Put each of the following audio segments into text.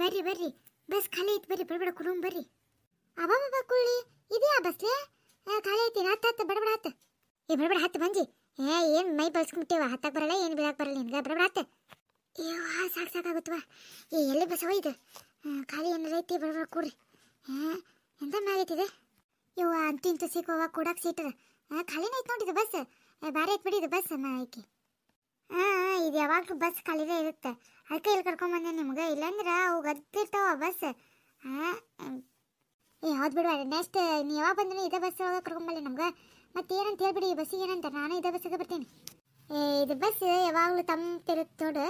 ಬರ್ರಿ ಬರ್ರಿ ಬಸ್ ಖಾಲಿ ಐತಿ ಬರ್ರಿ ಬಡಬಡ ಕುರುಮ್ ಬರ್ರಿ ಅಬ್ಬಬ್ಬ ಕುಳ್ಳಿ ಇದೆಯಾ ಆ ಬಸ್ಲೇ ಖಾಲಿ ಐತಿ ಹತ್ತು ಹತ್ತು ಬಡಬಡ ಹತ್ತು ಏ ಬಡಬಡ ಹತ್ತು ಬಂಜಿ ಏ ಏನು ಮೈ ಬಳಸ್ಕೊಂಬಿಟ್ಟೇವ ಹತ್ತಕ್ಕೆ ಬರಲ್ಲ ಏನು ಬೀಳಕ್ಕೆ ಬರಲ್ಲ ನಿನ್ಗೆ ಬಡಬಡ ಹತ್ತು ಏ ಸಾಕು ಸಾಕಾಗುತ್ತವ ಏ ಎಲ್ಲಿ ಬಸವ ಇದು ಖಾಲಿ ಏನಾರ ಐತಿ ಬಡಬಡ ಕೂಡ್ರಿ ಹಾಂ ಎಂತ ಮ್ಯಾಗೈತಿದೆ ಇವ ಅಂತಿಂತ ಇಂತೂ ಸಿಕ್ಕುವ ಕೊಡಕ್ಕೆ ಸೀಟದ ಖಾಲಿನ ಐತೆ ನೋಡಿದ ಬಸ್ ಭಾರಿ ಐತೆ ಬಿಡಿದ ಬಸ್ ಮಾ ಆಯ್ಕೆ ಇದು ಯಾವಾಗಲೂ ಬಸ್ ಖಾಲಿದೇ ಇರುತ್ತೆ ಅದಕ್ಕೆ ಇಲ್ಲಿ ಕರ್ಕೊಂಬಂದೆ ನಿಮ್ಗೆ ಇಲ್ಲಾಂದ್ರೆ ಅವು ಗದ್ದಿರ್ತಾವ ಬಸ್ ಏ ಹೌದು ಬಿಡುವ ನೆಕ್ಸ್ಟ್ ನೀ ಯಾವಾಗ ಬಂದ್ರೆ ಇದೇ ಬಸ್ ಒಳಗೆ ಕರ್ಕೊಂಬಲ್ಲಿ ನಮ್ಗೆ ಮತ್ತೆ ಏನಂತ ಹೇಳ್ಬಿಡಿ ಈ ಬಸ್ಸಿಗೆ ಏನಂತ ನಾನು ಇದೇ ಬಸ್ಸಿಗೆ ಬರ್ತೀನಿ ಏ ಇದು ಬಸ್ ಯಾವಾಗಲೂ ತಂಪಿರುತ್ತೆ ನೋಡು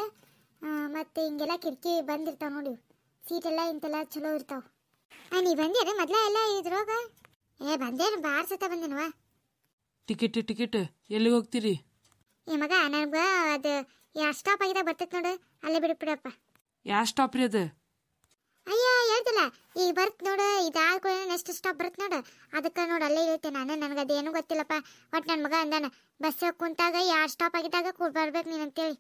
ಮತ್ತು ಹಿಂಗೆಲ್ಲ ಕಿಟಕಿ ಬಂದಿರ್ತಾವೆ ನೋಡಿ ಸೀಟೆಲ್ಲ ಇಂತೆಲ್ಲ ಚಲೋ ಇರ್ತಾವೆ ನೀ ಬಂದೇನು ಮೊದಲ ಎಲ್ಲ ಇದ್ರೋಗ ಏ ಬಂದೇನು ಭಾಳ ಸತ ಬಂದೇನವಾ ಟಿಕೆಟ್ ಟಿಕೆಟ್ ಎಲ್ಲಿಗೆ ಹೋಗ್ತೀರಿ ಈ ಮಗ ನನಗೆ ಅದು ಯಾ ಸ್ಟಾಪ್ ಆಗಿದೆ ಬರ್ತೈತೆ ನೋಡು ಅಲ್ಲೇ ಬಿಡು ಬಿಡಪ್ಪ ಯಾವ ಸ್ಟಾಪ್ ರೀ ಅದು ಅಯ್ಯ ಹೇಳ್ತಿಲ್ಲ ಈಗ ಬರ್ತ್ ನೋಡು ಇದು ಕೂಡ ನೆಕ್ಸ್ಟ್ ಸ್ಟಾಪ್ ಬರ್ತ್ ನೋಡು ಅದಕ್ಕೆ ನೋಡು ಅಲ್ಲೇ ಹೇಳ್ತೀನಿ ನಾನು ನನಗೆ ಅದೇನು ಗೊತ್ತಿಲ್ಲಪ್ಪ ಒಟ್ಟು ನನ್ನ ಮಗ ಅಂದಾನ ಬಸ್ ಕುಂತಾಗ ಯಾರು ಸ್ಟಾಪ್ ಆಗಿದ್ದಾಗ ಕೂಡ ಬರ್ಬೇಕು ಅಂತ ಅಂತೇಳಿ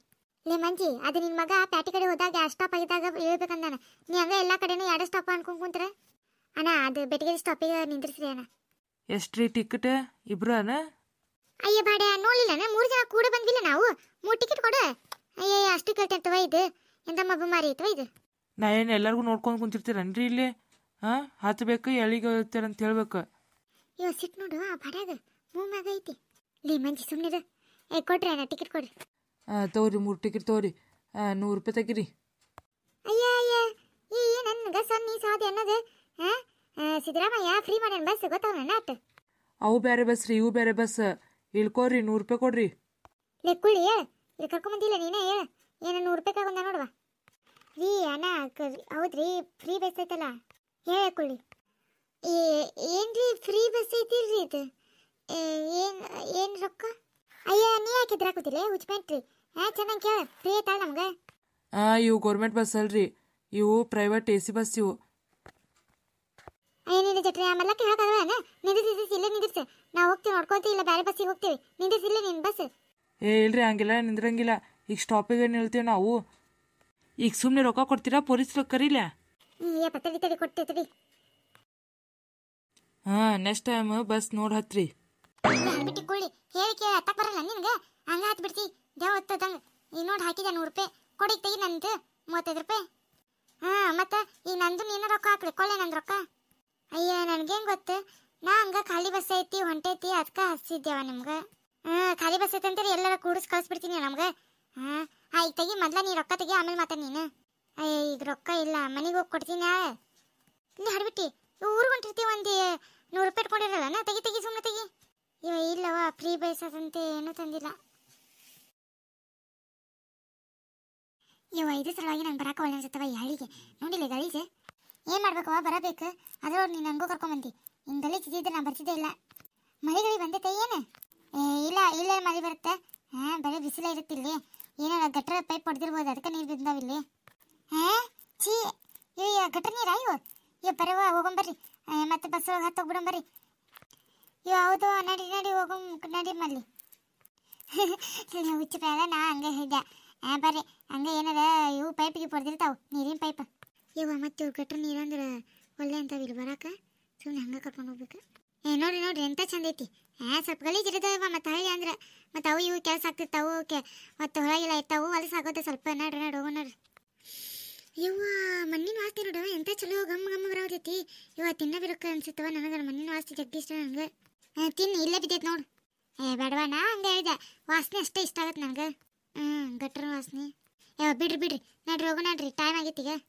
ಲೇ ಮಂಜಿ ಅದು ನಿನ್ನ ಮಗ ಪ್ಯಾಟಿ ಕಡೆ ಹೋದಾಗ ಯಾವ ಸ್ಟಾಪ್ ಆಗಿದ್ದಾಗ ಹೇಳ್ಬೇಕಂದಾನ ನೀ ಹಂಗೆ ಎಲ್ಲ ಕಡೆನು ಎರಡು ಸ್ಟಾಪ್ ಅನ್ಕೊಂಡ್ ಕುಂತ್ರೆ ಅಣ್ಣ ಅದು ಬೆಟ್ಟಿಗೆ ಸ್ಟಾಪಿಗೆ ನಿಂದ್ರಿಸ್ರಿ ಅಣ್ಣ ಎಷ್ಟು ರೀ ಟಿಕೆಟ್ ಇಬ್ರು ಅಣ್ಣ ಅಯ್ಯ ಬಾಡ ನೋಡ್ಲಿಲ್ಲನ ಮೂರು ಜನ ಕೂಡ ಬಂದಿಲ್ಲ ನಾವು ಮೂರು ಟಿಕೆಟ್ ಕೊಡು ಅಯ್ಯ ಅಷ್ಟು ಕೇಳ್ತೆ ಅಂತವ ಇದು ಎಂತ ಮಬ್ಬ ಮಾರಿ ಐತವ ಇದು ನಾ ಏನು ಎಲ್ಲರಿಗೂ ನೋಡ್ಕೊಂಡು ಕುಂತಿರ್ತೀರನ್ರಿ ಇಲ್ಲಿ ಹಾಂ ಹತ್ಬೇಕು ಎಳಿಗೆ ಅಂತ ಹೇಳ್ಬೇಕು ಇವ ಸಿಟ್ ನೋಡು ಆ ಬಾಡ್ಯಾಗ ಮೂವ್ ಮ್ಯಾಗ ಐತಿ ಲೇ ಮಂಜಿ ಸುಮ್ಮನಿರು ಏ ಕೊಡ್ರಿ ಅಣ್ಣ ಟಿಕೆಟ್ ಕೊಡ್ರಿ ತೋರಿ ಮೂರು ಟಿಕೆಟ್ ತಗೋರಿ ನೂರು ರೂಪಾಯಿ ತಗಿರಿ ಅಯ್ಯ ಅಯ್ಯ ಈ ನನ್ಗೆ ಸೊನ್ನಿ ಸಾದೆ ಅನ್ನೋದು ಹಾಂ ಸಿದ್ದರಾಮಯ್ಯ ಫ್ರೀ ಮಾಡ್ಯಾನ ಬಸ್ ಗೊತ್ತಾವ ನನ್ನ ಅಟ್ ಅವು ಬೇರೆ ಬಸ್ ರೀ ಇವು ಬೇರೆ ಬಸ್ ಇಳ್ಕೋರಿ ನೂರು ರೂಪಾಯಿ ಕೊಡ್ರಿ ಲೆಕ್ಕುಳಿ ಇಲ್ಲಿ ಕರ್ಕೊಂಬಂದಿಲ್ಲ ನೀನೇ ಹೇಳ ಏನ ನೂರು ರೂಪಾಯಿ ಕಾಗೊಂದ ನೋಡುವ ರೀ ಅಣ್ಣ ಹೌದ್ರಿ ಫ್ರೀ ಬಸ್ ಐತಲ್ಲ ಹೇಳಕೊಳ್ಳಿ ಏನ್ರಿ ಫ್ರೀ ಬಸ್ ಐತಿಲ್ರಿ ಇದು ಏನು ಏನು ರೊಕ್ಕ ಅಯ್ಯ ನೀ ಯಾಕೆ ಹಾಕೋದಿಲ್ಲ ಹುಚ್ಮೆಂಟ್ರಿ ಹಾಂ ಚೆನ್ನಾಗಿ ಕೇಳ ಫ್ರೀ ಐತಾಳ ನಮ್ಗೆ ಹಾಂ ಇವು ಗೌರ್ಮೆಂಟ್ ಬಸ್ ಅಲ್ರಿ ಇವು ಪ್ರೈವೇಟ್ ಎ ಸಿ ಬಸ್ ಇವು ಅಯ್ಯ ನಿನ್ನ ಜಟ್ರಿ ಆಮೇಲೆ ಕೇಳಕ್ಕಾಗಲ್ಲ ನಿಂತ್ಕೋತಿ ಇಲ್ಲ ಬೇರೆ ಬಸ್ಸಿಗೆ ಹೋಗ್ತೀವಿ ನಿಂದಿಸಿಲ್ಲ ನಿನ್ ಬಸ್ ಏ ಇಲ್ರಿ ಹಂಗಿಲ್ಲ ನಿಂದ್ರಂಗಿಲ್ಲ ಈಗ ಸ್ಟಾಪಿಗೆ ನಿಲ್ತೀವಿ ನಾವು ಈಗ ಸುಮ್ಮನೆ ರೊಕ್ಕ ಕೊಡ್ತೀರಾ ಪೊಲೀಸ್ ರೊಕ್ಕ ಕರೀಲ ಏ ತಡಿ ತಡಿ ಕೊಡ್ತೀವಿ ತಡಿ ಹಾಂ ನೆಕ್ಸ್ಟ್ ಟೈಮ್ ಬಸ್ ನೋಡಿ ಹತ್ರಿ ಬಿಟ್ಟಿ ಕುಳ್ಳಿ ಹೇಳಿ ಕೇಳಿ ಹತ್ತಕ್ಕೆ ಬರಲ್ಲ ನಿನ್ಗೆ ಹಂಗ ಹತ್ತು ಬಿಡ್ತಿ ದೇವ ಹತ್ತದಂಗೆ ಈಗ ನೋಡಿ ಹಾಕಿದೆ ನೂರು ರೂಪಾಯಿ ಕೊಡಿ ತೆಗಿ ನಂದು ಮೂವತ್ತೈದು ರೂಪಾಯಿ ಹಾ ಮತ್ತೆ ಈಗ ನಂದು ನೀನು ರೊಕ್ಕ ಹಾಕ್ರಿ ಕೊಳ್ಳೆ ನಂದು ರೊಕ್ಕ ಅಯ್ಯ ನನಗೇನು ಗೊತ್ತು ನಾ ಹಂಗ ಖಾಲಿ ಬಸ್ ಐತಿ ಹೊಂಟೈತಿ ಅದಕ್ಕೆ ಹಚ್ಚಿದ್ದೇವ ನಿಮ್ಗೆ ಹಾಂ ಖಾಲಿ ಬಸ್ ಐತಿ ಅಂತಾರೆ ಎಲ್ಲರ ಕೂಡಿಸ್ ಕಳಿಸ್ಬಿಡ್ತೀನಿ ನಮ್ಗೆ ಹಾಂ ಈಗ ತೆಗಿ ಮೊದ್ಲ ನೀ ರೊಕ್ಕ ತೆಗಿ ಆಮೇಲೆ ಮಾತಾಡ ನೀನು ಅಯ್ಯ ಇದು ರೊಕ್ಕ ಇಲ್ಲ ಮನೆಗೆ ಹೋಗಿ ಕೊಡ್ತೀನಿ ಇಲ್ಲಿ ಹಡ್ಬಿಟ್ಟಿ ಊರು ಹೊಂಟಿರ್ತೀವಿ ಒಂದು ನೂರು ರೂಪಾಯಿ ಇಟ್ಕೊಂಡಿರಲ್ಲ ತೆಗಿ ತೆಗಿ ಸುಮ್ಮನೆ ತೆಗಿ ಇವ ಇಲ್ಲವ ಫ್ರೀ ಬೈಸ್ ಅಂತ ಏನೂ ತಂದಿಲ್ಲ ಇವ ಇದು ಸಲುವಾಗಿ ನಂಗೆ ಬರಕ ಒಳ್ಳೆ ಅನ್ಸುತ್ತವ ಈ ಹಳ್ಳಿಗೆ ನೋಡಿಲ್ಲ ಗಲೀಜೆ ಏನು ಮಾಡ್ಬೇಕವ ಬರಬೇಕು ಅದ್ರವ್ರು ನೀನು ಹಂಗೂ ಕರ್ಕೊಂಬಂದಿ ನಿನ್ ಗಲೀಜಿದ್ರೆ ನಾ ಬರ್ತಿದ್ದೆ ಇಲ್ಲ ಮಳೆಗಳಿ ಬಂದೈತೆ ಏನು ಇಲ್ಲ ಇಲ್ಲ ಮಳೆ ಬರುತ್ತೆ ಹಾಂ ಬರೀ ಬಿಸಿಲ ಇಲ್ಲಿ ಏನಾರ ಗಟ್ರ ಪೈಪ್ ಹೊಡೆದಿರ್ಬೋದು ಅದಕ್ಕೆ ನೀರು ಬಿದ್ದಾವಿಲ್ಲಿ ಹಾ ಚೀ ಇವ ಗಟ್ರ ನೀರಾ ಇವು ಇವ ಬರವ ಹೋಗೊಂಬರ್ರಿ ಮತ್ತೆ ಬಸ್ ಒಳಗೆ ಹತ್ತು ಬರ್ರಿ ಇವ ಹೌದು ನಡಿ ನಡಿ ಹೋಗೋ ನಡಿ ಮಲ್ಲಿ ಹುಚ್ಚಿಪಾಯಲ್ಲ ನಾ ಹಂಗೆ ಹೇಳಿದ್ದೆ ಹಾಂ ಬರ್ರಿ ಹಂಗೆ ಏನಾರ ಇವು ಪೈಪಿಗೆ ಪಡೆದಿರ್ತಾವೆ ನೀರಿನ ಪೈಪ್ ಇವ ಮತ್ತೆ ಇವು ಗಟ್ರ ನೀರಂದ್ರೆ ಒಳ್ಳೆ ಅಂತಾವಿಲ್ಲ ಬರಾಕ ಇವ್ನ ಹಂಗೆ ಕರ್ಕೊಂಡು ಹೋಗ್ಬೇಕು ಏ ನೋಡ್ರಿ ನೋಡ್ರಿ ಎಂತ ಚಂದ ಐತಿ ಏ ಸ್ವಲ್ಪ ಗಲೀಜು ಇರದವ ಮತ್ತು ಹಳ್ಳಿ ಅಂದ್ರೆ ಮತ್ತೆ ಅವು ಇವು ಕೆಲಸ ಆಗ್ತಿರ್ತಾವು ಓಕೆ ಮತ್ತು ಹೊರಗೆಲ್ಲ ಇರ್ತಾವು ಅಲ್ಲಿ ಸಾಕೋದು ಸ್ವಲ್ಪ ನಡ್ರಿ ನಡು ಹೋಗು ನೋಡ್ರಿ ಇವ ಮಣ್ಣಿನ ವಾಸ್ತಿ ನೋಡು ಎಂತ ಚಲೋ ಗಮ್ ಗಮ್ ಬರೋದೈತಿ ಇವ ತಿನ್ನಬೇಕು ಅನ್ಸುತ್ತವ ನನಗೆ ಮಣ್ಣಿನ ವಾಸ್ತಿ ಇಷ್ಟ ನನಗೆ ತಿನ್ನಿ ಇಲ್ಲೇ ಬಿದ್ದೈತೆ ನೋಡು ಏ ಬೇಡವಾ ನಾ ಹಂಗೆ ಹೇಳಿದೆ ವಾಸನೆ ಅಷ್ಟೇ ಇಷ್ಟ ಆಗತ್ತೆ ನನಗೆ ಹ್ಞೂ ಗಟ್ರ ವಾಸನೆ ಯಾವ ಬಿಡ್ರಿ ಬಿಡ್ರಿ ನಡ್ರಿ ಹೋಗು ನಡ್ರಿ ಟೈಮ್ ಆಗೈತಿ ಈಗ